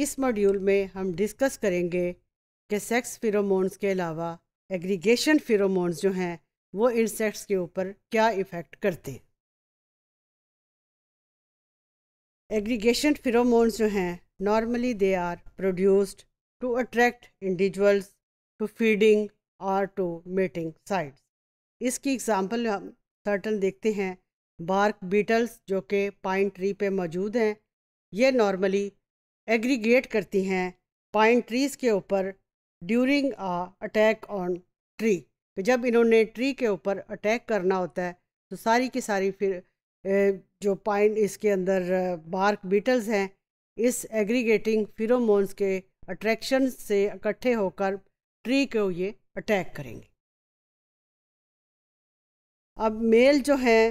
इस मॉड्यूल में हम डिस्कस करेंगे कि सेक्स फिरोमोन्स के अलावा एग्रीगेशन फिरोमोन्स जो हैं वो इंसेक्ट्स के ऊपर क्या इफ़ेक्ट करते एग्रीगेशन फिरोमोन्स जो हैं normally they are produced to attract individuals to feeding और टू मेटिंग साइट्स इसकी एग्जांपल हम सर्टन देखते हैं बार्क बीटल्स जो कि पाइन ट्री पे मौजूद हैं ये नॉर्मली एग्रीगेट करती हैं पाइन ट्रीज़ के ऊपर during a attack on tree तो जब इन्होंने ट्री के ऊपर अटैक करना होता है तो सारी की सारी फिर जो पाइन इसके अंदर बार्क बीटल्स हैं इस एग्रीगेटिंग फिरोमोन्स के अट्रैक्शन से इकट्ठे होकर ट्री को ये अटैक करेंगे अब मेल जो हैं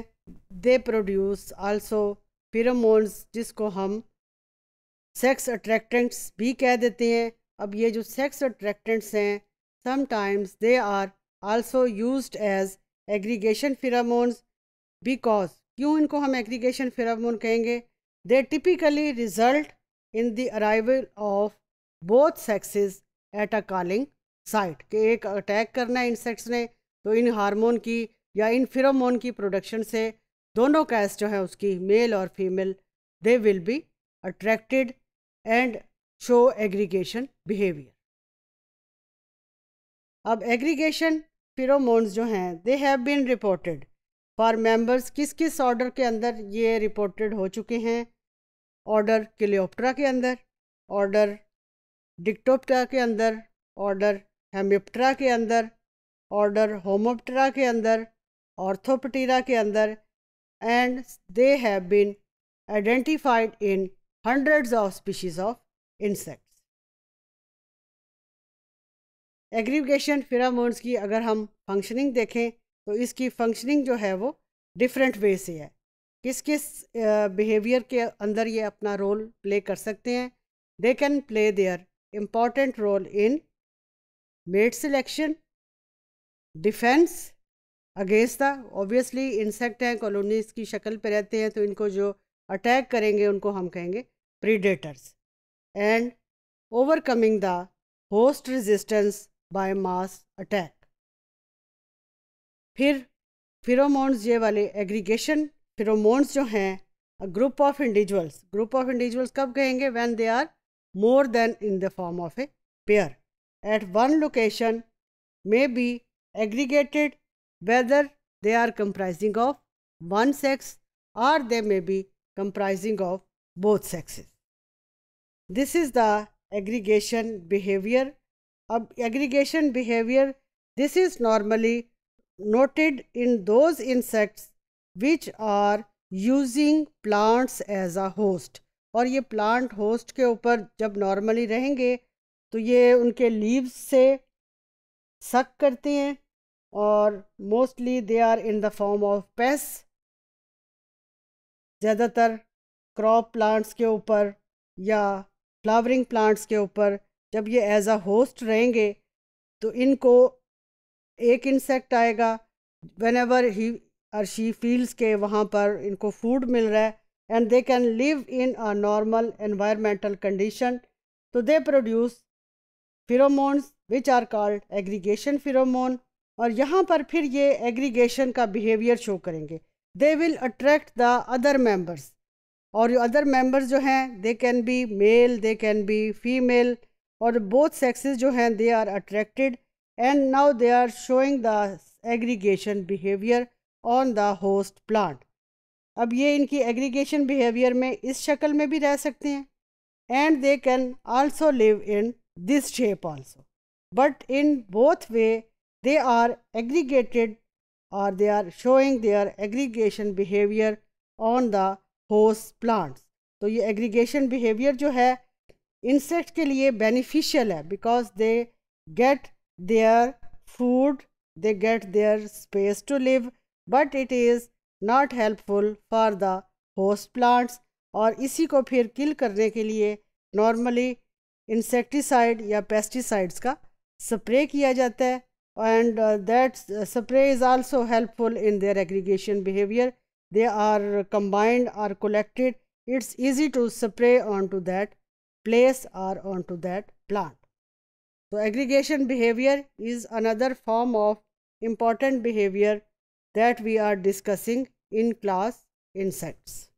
दे प्रोड्यूस आल्सो फिरोमोन्स जिसको हम सेक्स अट्रैक्टेंट्स भी कह देते हैं अब ये जो सेक्स अट्रैक्टेंट्स हैं sometimes they are also used as aggregation pheromones because क्यों इनको हम एग्रीगेशन फिरामोन कहेंगे they typically result in the arrival of both sexes at a calling site के एक अटैक करना है इंसेक्ट्स ने तो इन हार्मोन की या इन फिरामोन की प्रोडक्शन से दोनों कैस जो है उसकी मेल और female they will be attracted and show aggregation behaviour अब एग्रीगेशन फिरोमोन्स जो हैं they have been reported for members किस किस ऑर्डर के अंदर ये रिपोर्टेड हो चुके हैं ऑर्डर क्लियोप्टरा के अंदर ऑर्डर डिक्टोप्टरा के अंदर ऑर्डर हेमिप्टरा के अंदर ऑर्डर होमोप्टरा के अंदर ऑर्थोपटीरा के अंदर and they have been identified in hundreds of species of insects. Aggregation pheromones की अगर हम फंक्शनिंग देखें तो इसकी फंक्शनिंग जो है वो डिफरेंट वे से है किस किस बिहेवियर के अंदर ये अपना रोल प्ले कर सकते हैं they can play their important role in mate selection defence against the obviously insect हैं कॉलोनीज की शक्ल पे रहते हैं तो इनको जो अटैक करेंगे उनको हम कहेंगे predators and overcoming the host resistance by mass attack. फिर फिरोमोन्स ये वाले एग्रीगेशन फिरोमोन्स जो हैं group of individuals group of individuals कब कहेंगे when they are more than in the form of a pair at one location may be aggregated whether they are comprising of one sex or they may be comprising of both sexes. This is the aggregation behavior. Ab aggregation behavior, this is normally noted in those insects which are using plants as a host. और ये plant host के ऊपर जब normally रहेंगे तो ये उनके leaves से सक करते हैं और mostly they are in the form of pace ज़्यादातर क्रॉप प्लांट्स के ऊपर या फ्लावरिंग प्लांट्स के ऊपर जब ये एज अ होस्ट रहेंगे तो इनको एक इंसेक्ट आएगा वेन एवर ही और शी फील्स के वहाँ पर इनको फूड मिल रहा है and they can live in a normal environmental condition तो they produce pheromones which are called aggregation pheromone और यहाँ पर फिर ये एग्रीगेशन का बिहेवियर शो करेंगे they will attract the other members और अदर मेंबर्स जो हैं they can be male they can be female और बोथ सेक्सेस जो हैं they are attracted and now they are showing the aggregation behaviour on the host plant अब ये इनकी aggregation behaviour में इस शक्ल में भी रह सकते हैं and they can also live in this shape also but in both way they are aggregated और they are showing they are aggregation behaviour on the host plants तो ये एग्रीगेशन बिहेवियर जो है इंसेक्ट के लिए बेनिफिशियल है because they get their food they get their space to live but it is not helpful for the host plants और इसी को फिर किल करने के लिए नॉर्मली इंसेक्टिसाइड या पेस्टिसाइड्स का स्प्रे किया जाता है and that spray is also helpful in their aggregation behaviour they are combined or collected it's easy to spray onto that place or onto that plant so aggregation behavior is another form of important behavior that we are discussing in class insects